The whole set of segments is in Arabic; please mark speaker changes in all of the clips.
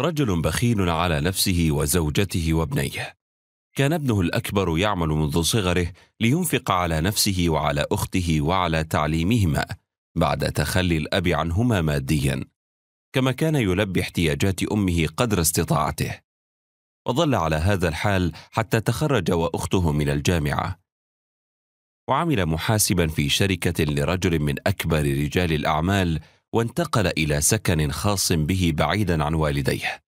Speaker 1: رجل بخيل على نفسه وزوجته وابنيه كان ابنه الاكبر يعمل منذ صغره لينفق على نفسه وعلى اخته وعلى تعليمهما بعد تخلي الاب عنهما ماديا كما كان يلبي احتياجات امه قدر استطاعته وظل على هذا الحال حتى تخرج واخته من الجامعه وعمل محاسبا في شركه لرجل من اكبر رجال الاعمال وانتقل إلى سكن خاص به بعيدا عن والديه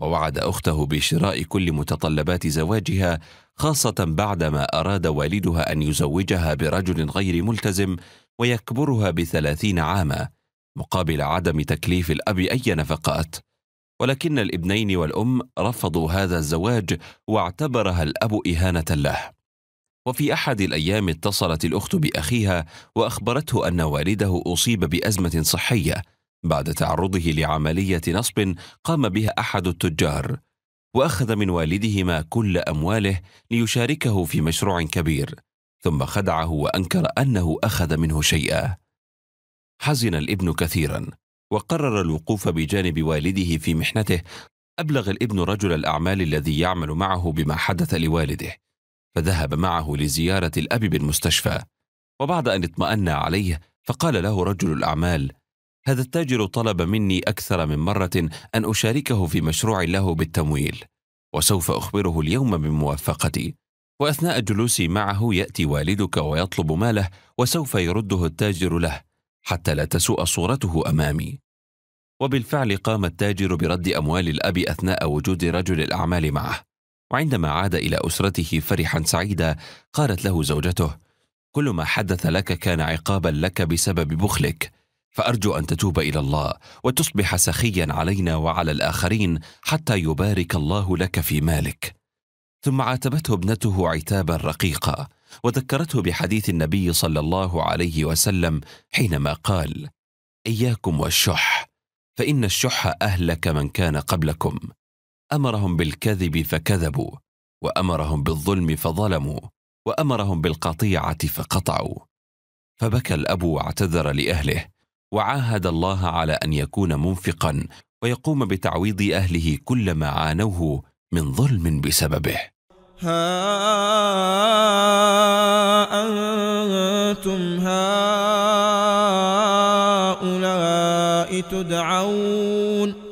Speaker 1: ووعد أخته بشراء كل متطلبات زواجها خاصة بعدما أراد والدها أن يزوجها برجل غير ملتزم ويكبرها بثلاثين عاما مقابل عدم تكليف الأب أي نفقات ولكن الابنين والأم رفضوا هذا الزواج واعتبرها الأب إهانة له وفي احد الايام اتصلت الاخت باخيها واخبرته ان والده اصيب بازمه صحيه بعد تعرضه لعمليه نصب قام بها احد التجار واخذ من والدهما كل امواله ليشاركه في مشروع كبير ثم خدعه وانكر انه اخذ منه شيئا حزن الابن كثيرا وقرر الوقوف بجانب والده في محنته ابلغ الابن رجل الاعمال الذي يعمل معه بما حدث لوالده فذهب معه لزيارة الأب بالمستشفى وبعد أن اطمأن عليه فقال له رجل الأعمال هذا التاجر طلب مني أكثر من مرة أن أشاركه في مشروع له بالتمويل وسوف أخبره اليوم بموافقتي وأثناء جلوسي معه يأتي والدك ويطلب ماله وسوف يرده التاجر له حتى لا تسوء صورته أمامي وبالفعل قام التاجر برد أموال الأب أثناء وجود رجل الأعمال معه وعندما عاد الى اسرته فرحا سعيدا قالت له زوجته كل ما حدث لك كان عقابا لك بسبب بخلك فارجو ان تتوب الى الله وتصبح سخيا علينا وعلى الاخرين حتى يبارك الله لك في مالك ثم عاتبته ابنته عتابا رقيقا وذكرته بحديث النبي صلى الله عليه وسلم حينما قال اياكم والشح فان الشح اهلك من كان قبلكم امرهم بالكذب فكذبوا وامرهم بالظلم فظلموا وامرهم بالقطيعه فقطعوا فبكى الاب واعتذر لاهله وعاهد الله على ان يكون منفقا ويقوم بتعويض اهله كل ما عانوه من ظلم بسببه ها
Speaker 2: انتم هؤلاء تدعون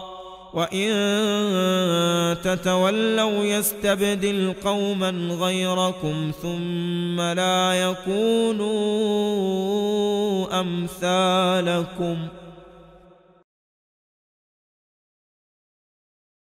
Speaker 2: وإن تتولوا يستبدل قوما غيركم ثم لا يكونوا أمثالكم ۖ